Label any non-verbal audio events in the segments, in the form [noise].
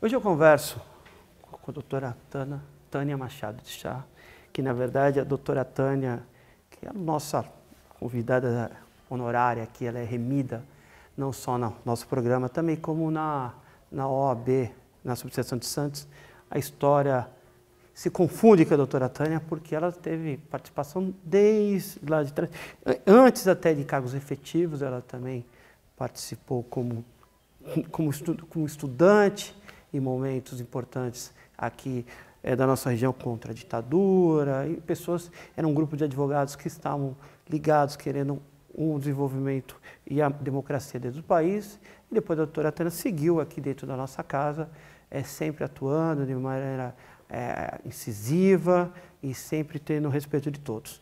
Hoje eu converso com a doutora Tana, Tânia Machado de Chá, que na verdade a doutora Tânia, que é a nossa convidada honorária aqui, ela é remida não só no nosso programa, também como na, na OAB, na Subseção de Santos, a história se confunde com a doutora Tânia porque ela teve participação desde lá de trás. Antes até de cargos efetivos, ela também participou como, como, estu, como estudante, em momentos importantes aqui é, da nossa região contra a ditadura, e pessoas, era um grupo de advogados que estavam ligados, querendo um desenvolvimento e a democracia dentro do país. E depois a doutora Tana seguiu aqui dentro da nossa casa, é, sempre atuando de maneira é, incisiva e sempre tendo respeito de todos.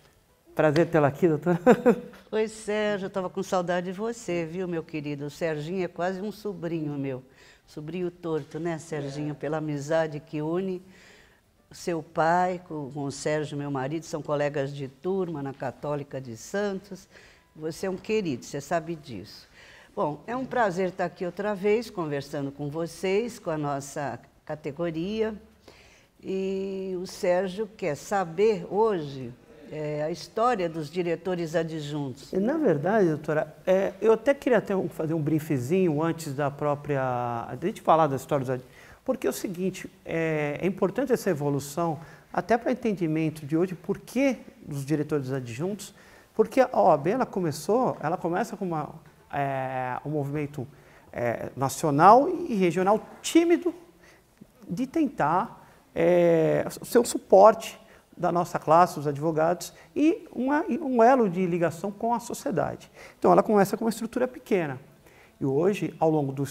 Prazer tê-la aqui, doutora. [laughs] Oi, Sérgio, eu estava com saudade de você, viu, meu querido? O Serginho é quase um sobrinho meu sobrinho torto, né, Serginho? É. Pela amizade que une seu pai com, com o Sérgio, meu marido, são colegas de turma na Católica de Santos. Você é um querido, você sabe disso. Bom, é um prazer estar aqui outra vez conversando com vocês, com a nossa categoria. E o Sérgio quer saber hoje é, a história dos diretores adjuntos. Na verdade, doutora, é, eu até queria até fazer um briefzinho antes da própria. A gente falar da história dos adjuntos. Porque é o seguinte, é, é importante essa evolução, até para entendimento de hoje, por que os diretores adjuntos. Porque a OAB ela começou, ela começa com uma, é, um movimento é, nacional e regional tímido de tentar o é, seu suporte da nossa classe, os advogados, e uma, um elo de ligação com a sociedade. Então ela começa com uma estrutura pequena. E hoje, ao longo do,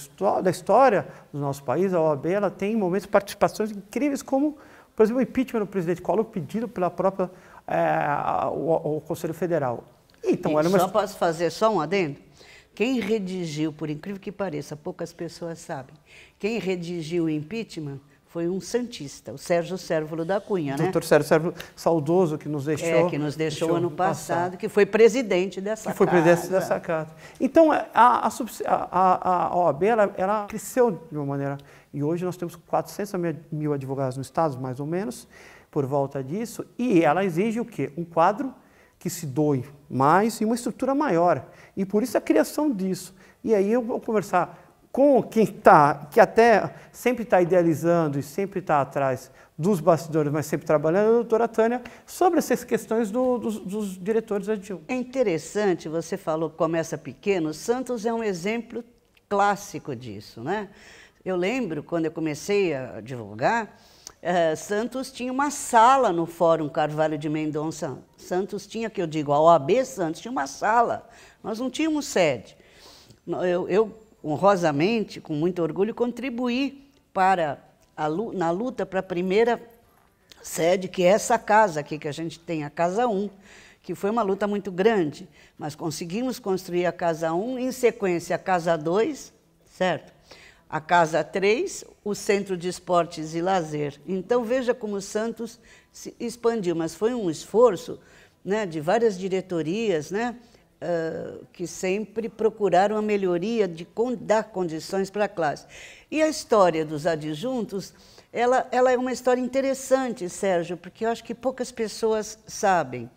da história do nosso país, a OAB ela tem momentos de participações incríveis, como, por exemplo, o impeachment do presidente Collor, pedido pela própria é, o, o, Conselho Federal. Então, e uma... Só posso fazer só um adendo? Quem redigiu, por incrível que pareça, poucas pessoas sabem, quem redigiu o impeachment foi um santista, o Sérgio Sérvulo da Cunha, né? né? Sérgio Sérvulo, saudoso, que nos é, deixou... É, que nos deixou, deixou ano passado, passado, que foi presidente dessa que casa. Que foi presidente dessa casa. Então, a, a, a, a OAB, ela, ela, cresceu de uma maneira... E hoje nós temos 400 mil advogados no Estado, mais ou menos, por volta disso, e ela exige o quê? Um quadro que se doe mais e uma estrutura maior. E por isso a criação disso. E aí eu vou conversar com quem está que até sempre está idealizando e sempre está atrás dos bastidores, mas sempre trabalhando, a doutora Tânia, sobre essas questões do, dos, dos, diretores adjuntos. É interessante, você falou começa pequeno, Santos é um exemplo clássico disso, né? Eu lembro, quando eu comecei a divulgar, eh, Santos tinha uma sala no Fórum Carvalho de Mendonça. Santos tinha, que eu digo, a OAB Santos tinha uma sala. Nós não tínhamos sede. Eu, eu honrosamente, com muito orgulho, contribuí para a, na luta para a primeira sede, que é essa casa aqui que a gente tem, a Casa 1, que foi uma luta muito grande, mas conseguimos construir a Casa 1, em sequência a Casa 2, certo? A Casa 3, o Centro de Esportes e Lazer. Então veja como Santos se expandiu, mas foi um esforço né, de várias diretorias, né? que sempre procuraram a melhoria de dar condições para a classe. E a história dos adjuntos, ela, ela é uma história interessante, Sérgio, porque eu acho que poucas pessoas sabem.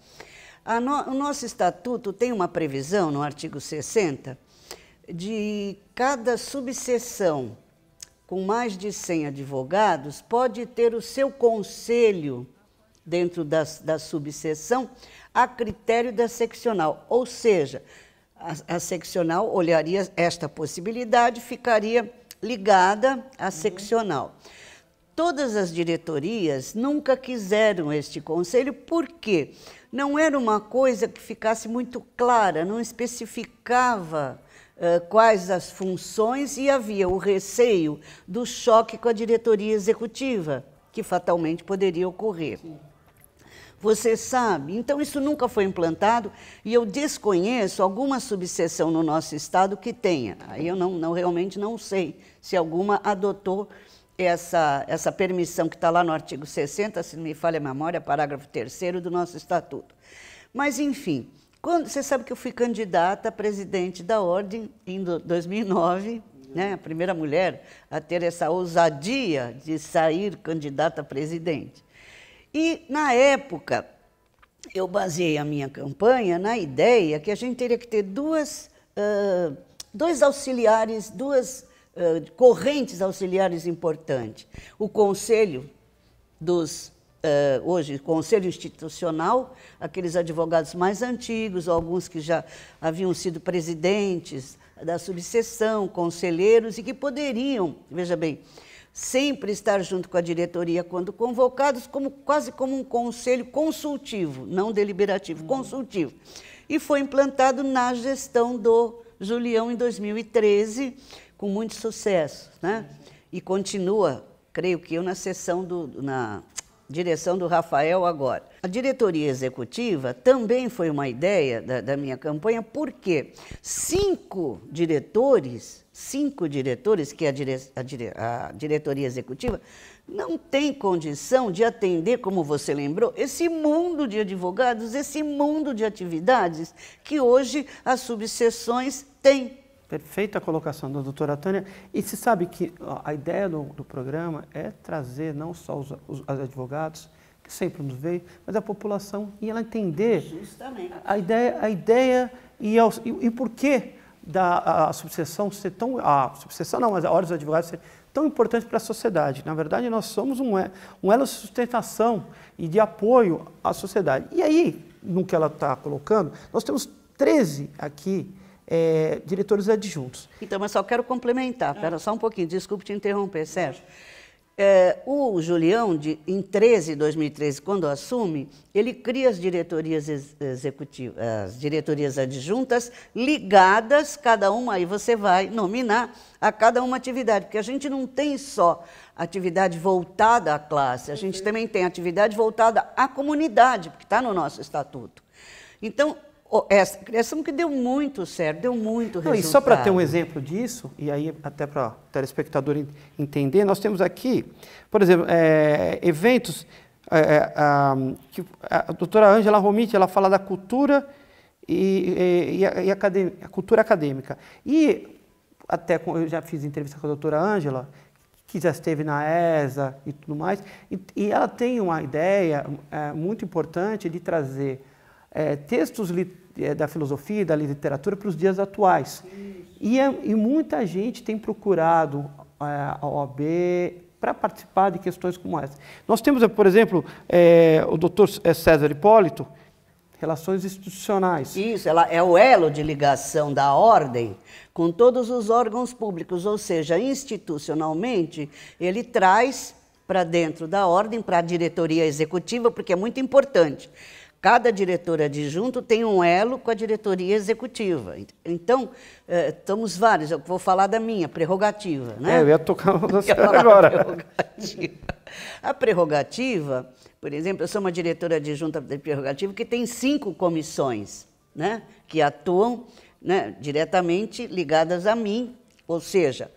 No, o nosso estatuto tem uma previsão, no artigo 60, de cada subseção com mais de 100 advogados pode ter o seu conselho dentro das, da subseção, a critério da seccional. Ou seja, a, a seccional olharia esta possibilidade, ficaria ligada à uhum. seccional. Todas as diretorias nunca quiseram este conselho, porque não era uma coisa que ficasse muito clara, não especificava uh, quais as funções e havia o receio do choque com a diretoria executiva, que fatalmente poderia ocorrer. Sim. Você sabe? Então, isso nunca foi implantado e eu desconheço alguma subseção no nosso estado que tenha. Aí eu não, não realmente não sei se alguma adotou essa, essa permissão que está lá no artigo 60, se não me falha a memória, parágrafo 3 do nosso estatuto. Mas, enfim, quando, você sabe que eu fui candidata a presidente da Ordem em 2009, né, a primeira mulher a ter essa ousadia de sair candidata a presidente. E, na época, eu baseei a minha campanha na ideia que a gente teria que ter duas, uh, dois auxiliares, duas uh, correntes auxiliares importantes. O Conselho dos Uh, hoje conselho institucional, aqueles advogados mais antigos, alguns que já haviam sido presidentes da subseção, conselheiros e que poderiam, veja bem, sempre estar junto com a diretoria quando convocados, como, quase como um conselho consultivo, não deliberativo, uhum. consultivo. E foi implantado na gestão do Julião em 2013, com muito sucesso, né? Uhum. E continua, creio que eu, na sessão do, na direção do Rafael agora. A diretoria executiva também foi uma ideia da, da, minha campanha, porque cinco diretores, cinco diretores, que a, dire, a, dire, a diretoria executiva não tem condição de atender, como você lembrou, esse mundo de advogados, esse mundo de atividades que hoje as subseções têm. Perfeita a colocação da doutora Tânia. E se sabe que a ideia do, do programa é trazer não só os, os advogados, que sempre nos veio, mas a população e ela entender Justamente. a ideia, a ideia e, ao, e, e por que da a, subseção ser tão. A subseção não, mas a hora dos advogados ser tão importante para a sociedade. Na verdade, nós somos um, um elo de sustentação e de apoio à sociedade. E aí, no que ela está colocando, nós temos 13 aqui é, diretores adjuntos. Então, mas só quero complementar, só um pouquinho, desculpe te interromper, Sérgio. É, o Julião, de, em 13, 2013, quando assume, ele cria as diretorias executivas, as diretorias adjuntas ligadas, cada uma, aí você vai nominar a cada uma atividade, porque a gente não tem só atividade voltada à classe, a gente uhum. também tem atividade voltada à comunidade, porque está no nosso estatuto. Então, essa criação que deu muito certo, deu muito resultado. Não, e só para ter um exemplo disso, e aí até para o telespectador entender, nós temos aqui, por exemplo, é, eventos é, é a, que a doutora Ângela Romiti ela fala da cultura e, e, e acadêmica, a cultura acadêmica. E até com, eu já fiz entrevista com a doutora Ângela, que já esteve na ESA e tudo mais, e, e ela tem uma ideia é, muito importante de trazer é, textos é, da filosofia e da literatura para os dias atuais. E, é, e, muita gente tem procurado é, a OAB para participar de questões como essa. Nós temos, por exemplo, é, o doutor é, César Hipólito, relações institucionais. Isso, ela é o elo de ligação da ordem com todos os órgãos públicos, ou seja, institucionalmente, ele traz para dentro da ordem, para a diretoria executiva, porque é muito importante. Cada diretor adjunto tem um elo com a diretoria executiva. Então, eh, estamos vários. É eu vou falar da minha, prerrogativa. Né? É, eu ia tocar [laughs] na senhora agora. A prerrogativa. a prerrogativa, por exemplo, eu sou uma diretora adjunta de prerrogativa que tem cinco comissões né, que atuam né, diretamente ligadas a mim, ou seja,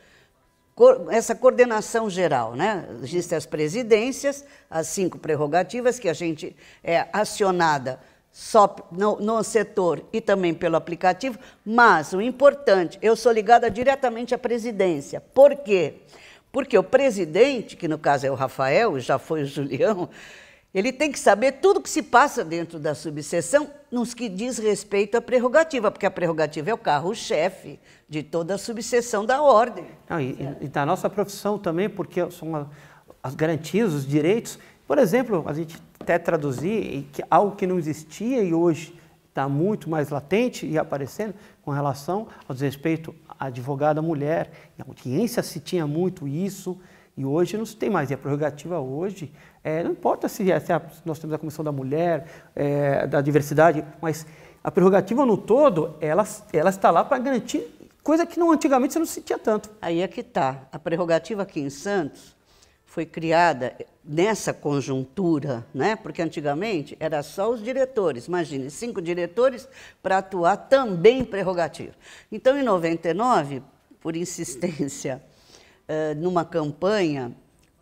essa coordenação geral, né? Existem as presidências, as cinco prerrogativas que a gente é acionada só no, no, setor e também pelo aplicativo, mas o importante, eu sou ligada diretamente à presidência. Por quê? Porque o presidente, que no caso é o Rafael, já foi o Julião, ele tem que saber tudo o que se passa dentro da subseção nos que diz respeito à prerrogativa, porque a prerrogativa é o carro-chefe de toda a subseção da ordem. Não, e, é. e, da nossa profissão também, porque são as garantias, os direitos. Por exemplo, a gente até traduzir algo que não existia e hoje está muito mais latente e aparecendo com relação ao desrespeito à advogada mulher. Em audiência se tinha muito isso, e hoje não se tem mais. E a prerrogativa hoje, é, não importa se, é, se é a, nós temos a Comissão da Mulher, é, da Diversidade, mas a prerrogativa no todo, ela, ela está lá para garantir coisa que não, antigamente você não sentia tanto. Aí é que está. A prerrogativa aqui em Santos foi criada nessa conjuntura, né? porque antigamente era só os diretores, imagine, cinco diretores para atuar também em prerrogativa. Então, em 99, por insistência numa campanha,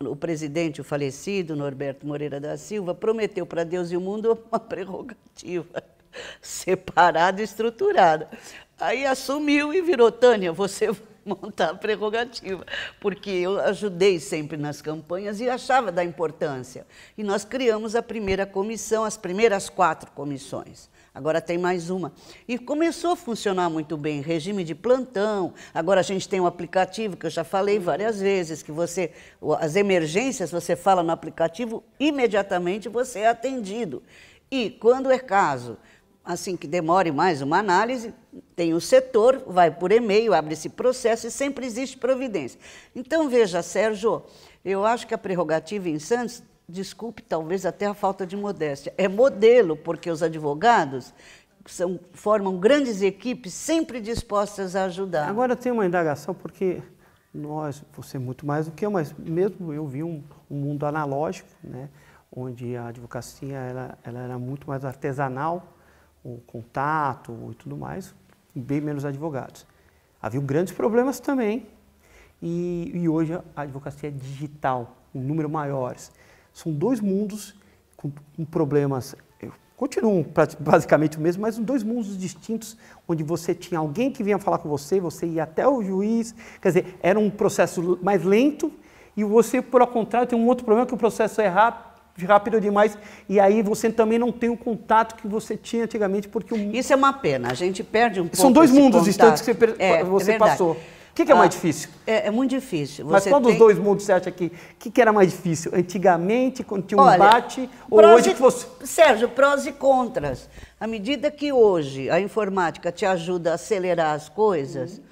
o presidente, o falecido, Norberto Moreira da Silva, prometeu para Deus e o mundo [laughs] uma prerrogativa separada e estruturada. Aí assumiu e virou, Tânia, você [laughs] montar a prerrogativa, porque eu ajudei sempre nas campanhas e achava da importância. E nós criamos a primeira comissão, as primeiras quatro comissões. Agora tem mais uma. E começou a funcionar muito bem, regime de plantão. Agora a gente tem um aplicativo que eu já falei várias vezes, que você as emergências você fala no aplicativo, imediatamente você é atendido. E quando é caso, assim que demore mais uma análise, tem o setor, vai por e-mail, abre esse processo e sempre existe providência. Então veja, Sérgio, eu acho que a prerrogativa em Santos desculpe talvez até a falta de modéstia, é modelo, porque os advogados são, formam grandes equipes sempre dispostas a ajudar. Agora tem uma indagação, porque nós, você é muito mais do que eu, mas mesmo eu vi um, um mundo analógico, né, onde a advocacia ela, ela era muito mais artesanal, o contato e tudo mais, bem menos advogados. Havia grandes problemas também, e, e hoje a advocacia é digital, um número maiores. São dois mundos com, com problemas, eh, continuam [laughs] basicamente o mesmo, mas dois mundos distintos, onde você tinha alguém que vinha falar com você, você ia até o juiz, quer dizer, era um processo mais lento, e você, por ao contrário, tem um outro problema que o processo é rápido, rápido demais e aí você também não tem o contato que você tinha antigamente porque o... isso é uma pena a gente perde um pouco são dois mundos distantes que você, é, você é passou que, que é ah, mais difícil? É, é muito difícil. Você Mas qual tem... dos dois mundos você acha que o que, que, era mais difícil? Antigamente, quando tinha um Olha, embate, ou hoje e... que você. Sérgio, prós e contras. À medida que hoje a informática te ajuda a acelerar as coisas, uhum.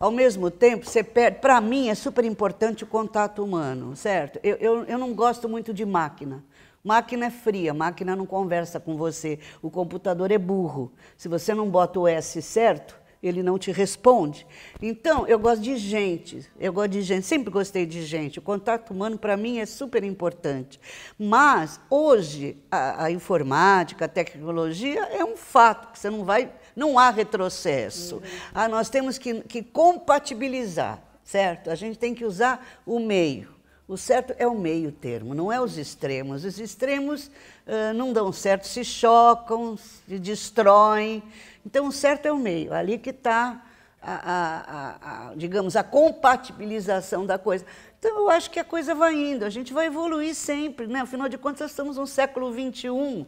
ao mesmo tempo você perde. Para mim é super importante o contato humano, certo? Eu, eu, eu não gosto muito de máquina. Máquina é fria, máquina não conversa com você. O computador é burro. Se você não bota o S certo, ele não te responde. Então, eu gosto de gente, eu gosto de gente, sempre gostei de gente. O contato humano, para mim, é super importante. Mas, hoje, a, a, informática, a tecnologia é um fato, que você não vai, não há retrocesso. Uhum. Ah, nós temos que, que compatibilizar, certo? A gente tem que usar o meio. O certo é o meio termo, não é os extremos. Os extremos uh, não dão certo, se chocam, se destroem. Então, o certo é o meio, ali que está, a, a, a, digamos, a compatibilização da coisa. Então, eu acho que a coisa vai indo, a gente vai evoluir sempre, né? Afinal de contas, estamos no século XXI,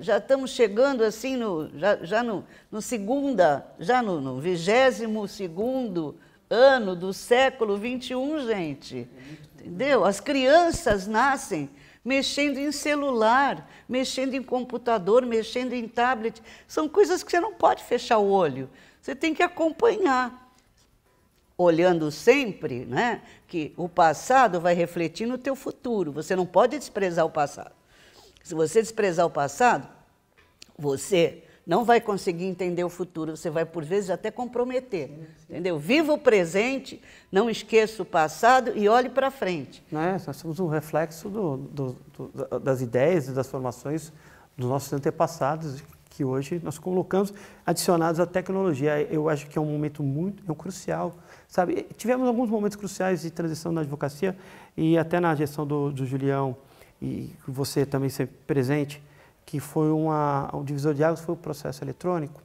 é. já estamos chegando assim, no, já, já no, no segunda, já no, no 22 segundo ano do século XXI, gente. É Entendeu? As crianças nascem mexendo em celular, mexendo em computador, mexendo em tablet. São coisas que você não pode fechar o olho. Você tem que acompanhar. Olhando sempre, né, que o passado vai refletir no teu futuro. Você não pode desprezar o passado. Se você desprezar o passado, você não vai conseguir entender o futuro, você vai, por vezes, até comprometer. Sim, sim. Entendeu? Viva o presente, não esqueça o passado e olhe para frente. É, nós somos um reflexo do, do, do, das ideias e das formações dos nossos antepassados, que hoje nós colocamos adicionados à tecnologia. Eu acho que é um momento muito é um crucial. Sabe? Tivemos alguns momentos cruciais de transição na advocacia e até na gestão do, do Julião, e você também sempre presente que foi uma, o divisor de águas foi o processo eletrônico.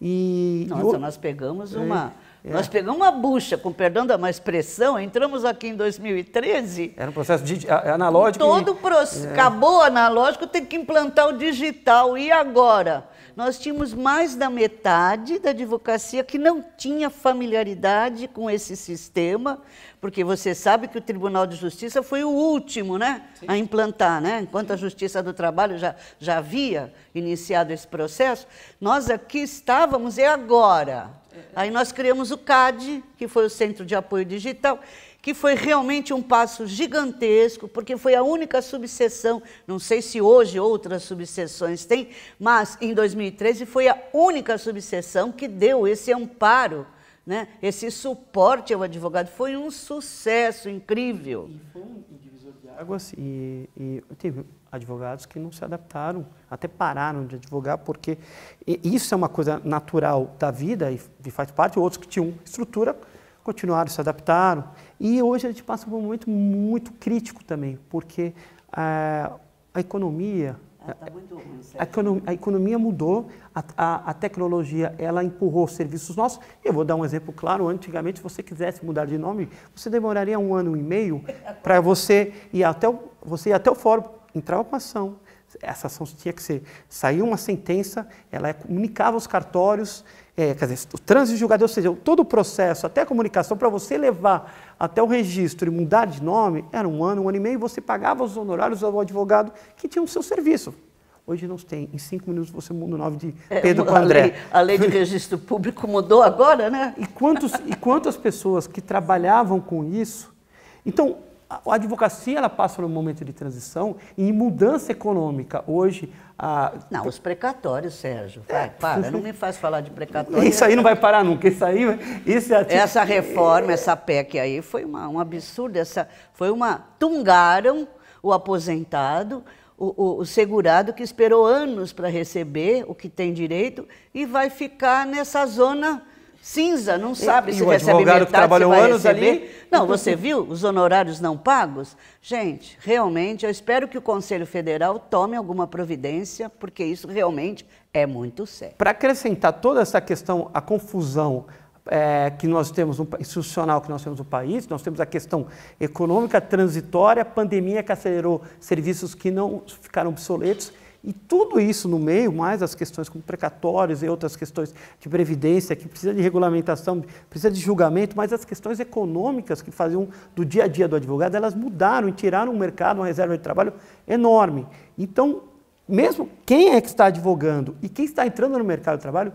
E, Nossa, e o... nós pegamos é, uma. É, é. Nós pegamos uma bucha, com perdão da mais expressão, entramos aqui em 2013. Era um processo analógico. Todo processo, é. acabou analógico, tem que implantar o digital. E agora? nós tínhamos mais da metade da advocacia que não tinha familiaridade com esse sistema, porque você sabe que o Tribunal de Justiça foi o último né, a implantar, né? enquanto a Justiça do Trabalho já, já havia iniciado esse processo, nós aqui estávamos e agora. É. Aí nós criamos o CAD, que foi o Centro de Apoio Digital, que foi realmente um passo gigantesco, porque foi a única subseção, não sei se hoje outras subseções têm, mas em 2013 foi a única subseção que deu esse amparo né? Esse suporte ao advogado foi um sucesso incrível. E foi um divisor de águas e, e teve advogados que não se adaptaram, até pararam de advogar, porque isso é uma coisa natural da vida e faz parte, outros que tinham estrutura continuaram, se adaptaram. E hoje a gente passa por um momento muito crítico também, porque a, eh, a economia, tá ruim, a, economia, a economia mudou, a, a, a, tecnologia ela empurrou serviços nossos. Eu vou dar um exemplo claro: antigamente, se você quisesse mudar de nome, você demoraria um ano e meio [laughs] para você ir até o, você ir até o fórum, entrar com ação, essa ação tinha que ser, saiu uma sentença, ela é, comunicava os cartórios, é, quer dizer, o trânsito julgado, ou seja, todo o processo, até a comunicação, para você levar até o registro e mudar de nome, era um ano, um ano e meio, você pagava os honorários ao advogado que tinha o seu serviço. Hoje não tem. Em cinco minutos você muda o nome de é, Pedro é, com André. Lei, a lei de registro público mudou agora, né? E, quantos, e quantas pessoas que trabalhavam com isso? Então, a advocacia ela passa num momento de transição e mudança econômica. Hoje. A... Não, os precatórios, Sérgio. Vai, é. para, não me faz falar de precatórios Isso aí não vai parar nunca. Isso aí. Isso é... Essa reforma, essa PEC aí, foi uma, um absurdo. Essa, foi uma. Tungaram o aposentado. O, o, o, segurado que esperou anos para receber o que tem direito e vai ficar nessa zona cinza, não sabe e, se e recebe metade, que trabalhou se vai anos receber. ali. Não, você viu os honorários não pagos? Gente, realmente, eu espero que o Conselho Federal tome alguma providência, porque isso realmente é muito sério. Para acrescentar toda essa questão, a confusão é, que nós temos no, institucional que nós temos no país, nós temos a questão econômica transitória, pandemia que acelerou serviços que não ficaram obsoletos e tudo isso no meio, mais as questões como precatórios e outras questões de previdência, que precisa de regulamentação, precisa de julgamento, mas as questões econômicas que faziam do dia a dia do advogado, elas mudaram e tiraram o mercado, uma reserva de trabalho enorme. Então, mesmo quem é que está advogando e quem está entrando no mercado de trabalho,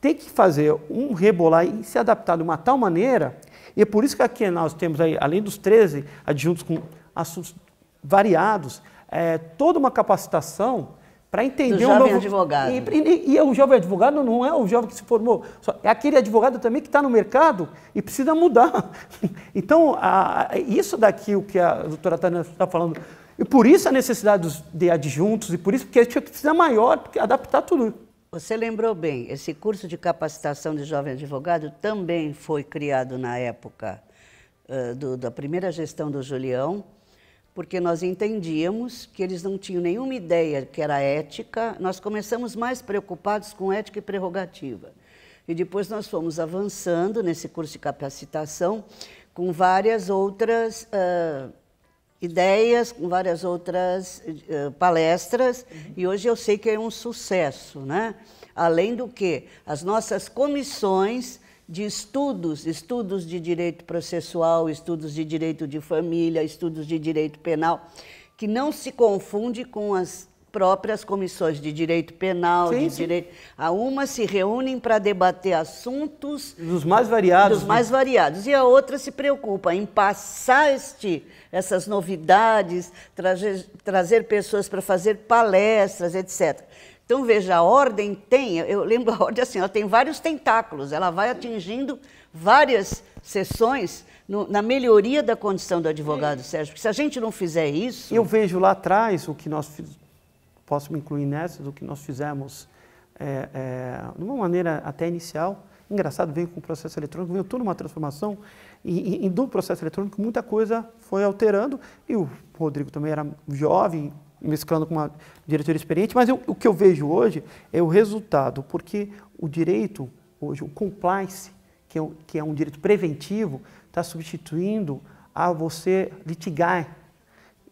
tem que fazer um rebolar e se adaptar de uma tal maneira, e é por isso que aqui nós temos aí, além dos 13 adjuntos com assuntos variados, é, toda uma capacitação para entender o um novo... advogado. E, e, e, é, o jovem advogado não é o jovem que se formou, só, é aquele advogado também que está no mercado e precisa mudar. [laughs] então, a, isso daqui, o que a doutora Tânia está falando, e por isso a necessidade de adjuntos, e por isso que a gente precisa maior, porque adaptar tudo. Você lembrou bem, esse curso de capacitação de jovem advogado também foi criado na época uh, do, da primeira gestão do Julião, porque nós entendíamos que eles não tinham nenhuma ideia que era ética. Nós começamos mais preocupados com ética e prerrogativa. E depois nós fomos avançando nesse curso de capacitação com várias outras uh, ideias, com várias outras uh, palestras, uhum. e hoje eu sei que é um sucesso, né? Além do que, as nossas comissões de estudos, estudos de direito processual, estudos de direito de família, estudos de direito penal, que não se confunde com as próprias comissões de direito penal, sim, de sim. direito. A uma se reúnem para debater assuntos dos mais variados, dos né? mais variados, e a outra se preocupa em passar este, essas novidades, trazer, trazer pessoas para fazer palestras, etc. Então, veja, a ordem tem, eu lembro a [laughs] ordem assim, ela tem vários tentáculos, ela vai atingindo várias sessões no, na melhoria da condição do advogado, Sérgio, porque se a gente não fizer isso. Eu vejo lá atrás o que nós posso me incluir nessa, o que nós fizemos é, é, de uma maneira até inicial. Engraçado, veio com o processo eletrônico, veio toda uma transformação, e, e, e do processo eletrônico muita coisa foi alterando, e o Rodrigo também era jovem, mesclando com uma diretora experiente, mas eu, o que eu vejo hoje é o resultado, porque o direito hoje, o compliance, que é, que é um direito preventivo, está substituindo a você litigar,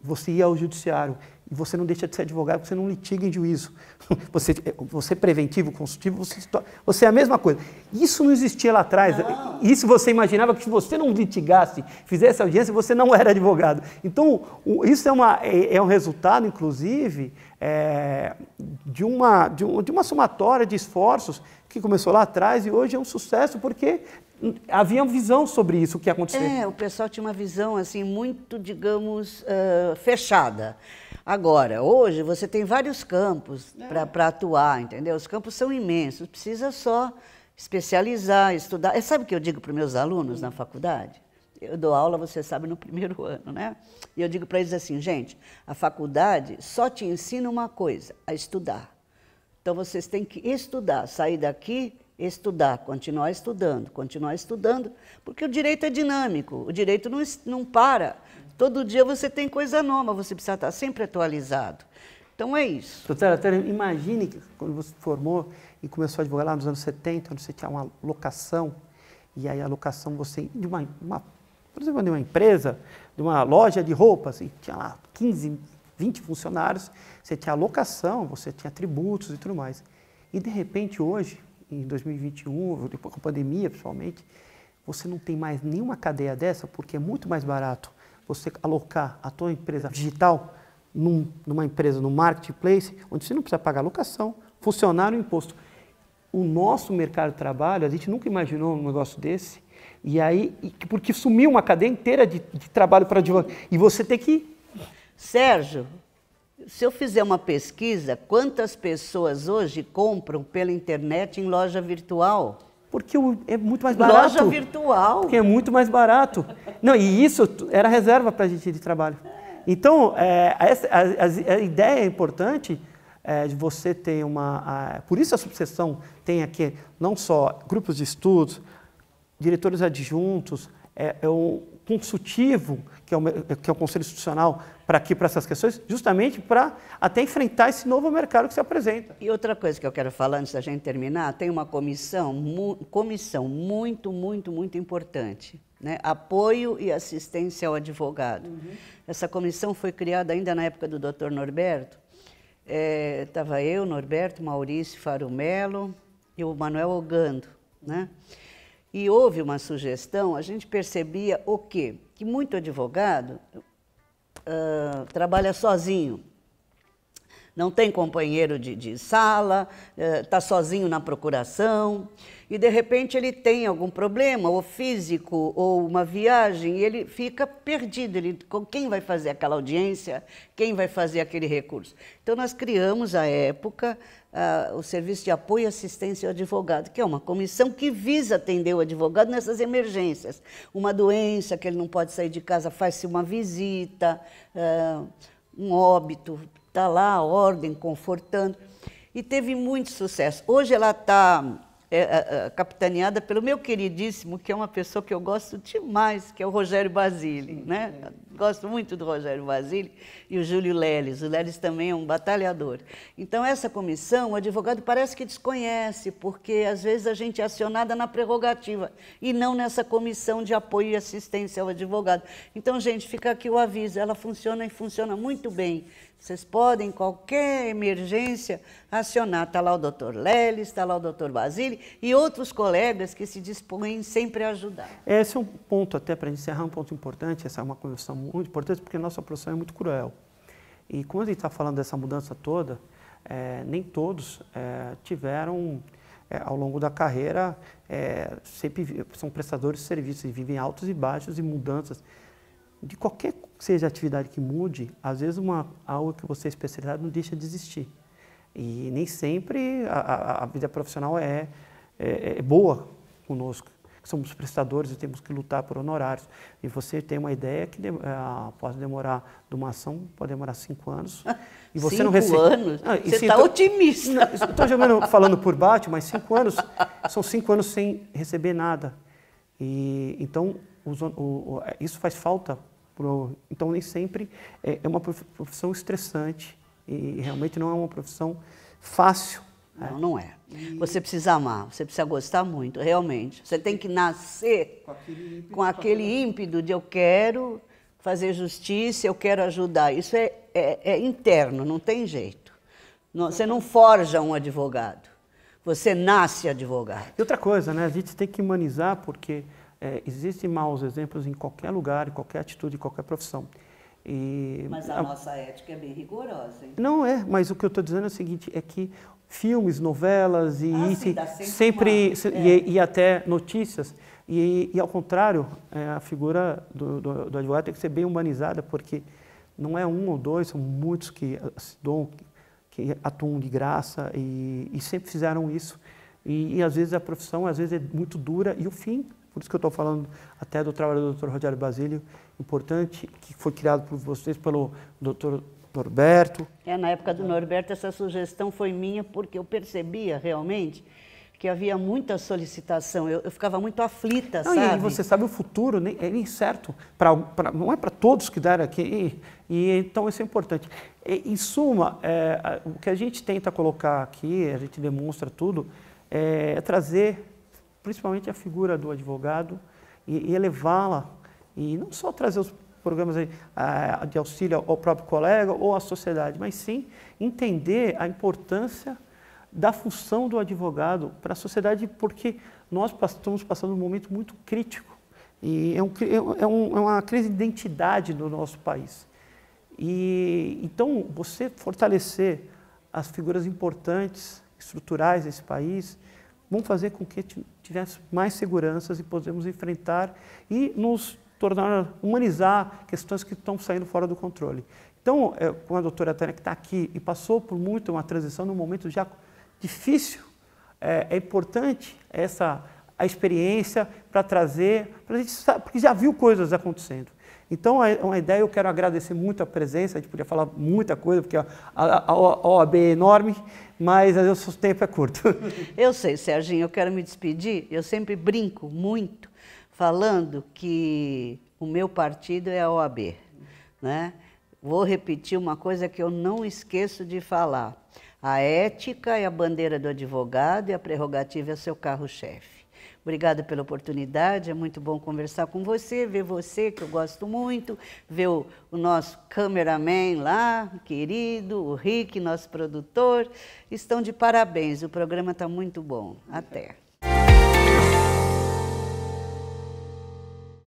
você ir ao judiciário. E você não deixa de ser advogado, você não litiga em juízo. [laughs] Você, é, você é preventivo, consultivo, você, você é a mesma coisa. Isso não existia lá atrás. Não. Isso você imaginava que se você não litigasse, fizesse audiência, você não era advogado. Então, isso é, uma, é, é, um resultado, inclusive, é, de, uma, de, um, de uma somatória de esforços que começou lá atrás e hoje é um sucesso porque havia uma visão sobre isso, o que aconteceu. É, o pessoal tinha uma visão assim muito, digamos, uh, fechada. Agora, hoje você tem vários campos é. para atuar, entendeu? Os campos são imensos, precisa só especializar, estudar. É, sabe o que eu digo para meus alunos na hum. faculdade? Eu dou aula, você sabe, no [laughs] primeiro ano, né? E eu digo para eles assim, gente, a faculdade só te ensina uma coisa, a estudar. Então vocês têm que estudar, sair daqui estudar, continuar estudando, continuar estudando, porque o direito é dinâmico, o direito não, não para. Todo dia você tem coisa nova, você precisa estar sempre atualizado. Então é isso. Doutora, doutora imagine que quando você formou e começou a advogar lá nos anos 70, onde você tinha uma locação, e aí a locação você, de uma, uma por exemplo, de uma empresa, de uma loja de roupas, e tinha lá 15, 20 funcionários, você tinha locação, você tinha tributos e tudo mais. E de repente hoje em 2021, depois com a pandemia principalmente, você não tem mais nenhuma cadeia dessa, porque é muito mais barato você alocar a tua empresa digital num, numa empresa, no num marketplace, onde você não precisa pagar locação, funcionário o imposto. O nosso mercado de trabalho, a gente nunca imaginou um negócio desse, e aí, porque sumiu uma cadeia inteira de, de trabalho para advogado. E você tem que. Sérgio, se eu fizer uma pesquisa, quantas pessoas hoje compram pela internet em loja virtual? Porque é muito mais barato. Loja virtual. Porque é muito mais barato. Não, e isso era reserva para a gente de trabalho. Então, é, a, a, a, ideia é importante é, de você ter uma. A, por isso a subseção tem aqui não só grupos de estudos, diretores adjuntos, é, é consultivo, que é o, que é o Conselho Institucional, para aqui, para essas questões, justamente para até enfrentar esse novo mercado que se apresenta. E outra coisa que eu quero falar antes da gente terminar, tem uma comissão, mu comissão muito, muito, muito importante. Né? Apoio e assistência ao advogado. Uhum. Essa comissão foi criada ainda na época do Dr. Norberto. Estava é, eu, Norberto, Maurício Farumelo e o Manuel Ogando. Né? e houve uma sugestão, a gente percebia o quê? Que muito advogado uh, trabalha sozinho. Não tem companheiro de, de sala, está eh, sozinho na procuração, e de repente ele tem algum problema, ou físico, ou uma viagem, e ele fica perdido. Ele, com quem vai fazer aquela audiência? Quem vai fazer aquele recurso? Então, nós criamos, à época, ah, o Serviço de Apoio e Assistência ao Advogado, que é uma comissão que visa atender o advogado nessas emergências. Uma doença que ele não pode sair de casa, faz-se uma visita, ah, um óbito, está lá a ordem confortando. E teve muito sucesso. Hoje ela está é, é, é, capitaneada pelo meu queridíssimo, que é uma pessoa que eu gosto demais, que é o Rogério Basile, né? Gosto muito do Rogério Basile e o Júlio Leles. O Leles também é um batalhador. Então, essa comissão, o advogado parece que desconhece, porque às vezes a gente é acionada na prerrogativa e não nessa comissão de apoio e assistência ao advogado. Então, gente, fica aqui o aviso: ela funciona e funciona muito bem. Vocês podem, qualquer emergência, acionar. Está lá o doutor Leles, está lá o doutor Basile e outros colegas que se dispõem sempre a ajudar. Esse é um ponto, até para encerrar, um ponto importante. Essa é uma comissão muito importantes porque nossa profissão é muito cruel. E quando a gente está falando dessa mudança toda, é, nem todos é, tiveram, é, ao longo da carreira, é, sempre são prestadores de serviços e vivem altos e baixos e mudanças. De qualquer seja a atividade que mude, às vezes uma, algo que você é especializado não deixa de existir. E nem sempre a, a, a vida profissional é, é, é boa conosco somos prestadores e temos que lutar por honorários. E você tem uma ideia que de, ah, pode demorar de uma ação, pode demorar cinco anos. [laughs] E você cinco não recebe. anos? Ah, você está então- otimista. Estou falando por baixo, mas cinco anos são cinco anos sem receber nada. E, então, os, o, o, isso faz falta. Pro, então, nem sempre é, é uma profissão estressante e realmente não é uma profissão fácil não, não é. E... Você precisa amar, você precisa gostar muito, realmente. Você tem que nascer com aquele ímpeto, com aquele ímpeto de eu quero fazer justiça, eu quero ajudar. Isso é, é, é interno, não tem jeito. você não forja um advogado, você nasce advogado. E outra coisa, né? a gente tem que humanizar, porque é, existem maus exemplos em qualquer lugar, em qualquer atitude, em qualquer profissão. E, mas a, a, nossa ética é bem rigorosa. Hein? Não é, mas o que eu estou dizendo é o seguinte, é que filmes, novelas e, ah, sim, sempre é. e, até notícias. E, e ao contrário, é, a figura do, do, do, advogado tem que ser bem humanizada, porque não é um ou dois, são muitos que assim, que atuam de graça e, sempre fizeram isso. E, às vezes a profissão às vezes é muito dura e o fim. Por isso que eu estou falando até do trabalho do Dr. Rogério Basílio, importante, que foi criado por vocês, pelo Dr. Norberto. É, na época do Norberto, essa sugestão foi minha, porque eu percebia realmente que havia muita solicitação. Eu, eu ficava muito aflita, não, sabe? E você sabe, o futuro nem, é incerto. Pra, pra, não é para todos que deram aqui. E, e, então, isso é importante. E, em suma, é, o que a gente tenta colocar aqui, a gente demonstra tudo, é, é trazer principalmente a figura do advogado e, e elevá-la. E não só trazer os programas de auxílio ao próprio colega ou à sociedade, mas sim entender a importância da função do advogado para a sociedade, porque nós estamos passando um momento muito crítico e é, um, é, é, um, é uma crise de identidade no nosso país. E então você fortalecer as figuras importantes, estruturais desse país, vão fazer com que tivesse mais seguranças e podemos enfrentar e nos tornar, humanizar questões que estão saindo fora do controle. Então, é, com a doutora Tânia, que está aqui e passou por muito uma transição num momento já difícil, é, é importante essa a experiência para trazer, a gente, porque já viu coisas acontecendo. Então, é uma ideia, eu quero agradecer muito a presença, a gente podia falar muita coisa, porque a, a, a OAB é enorme, mas o tempo é curto. [laughs] Eu sei, Serginho, eu quero me despedir, eu sempre brinco muito falando que o meu partido é a OAB. Né? Vou repetir uma coisa que eu não esqueço de falar. A ética é a bandeira do advogado e a prerrogativa é seu carro-chefe. Obrigada pela oportunidade, é muito bom conversar com você, ver você, que eu gosto muito, ver o, o nosso cameraman lá, querido, o Rick, nosso produtor. Estão de parabéns, o programa está muito bom. Até.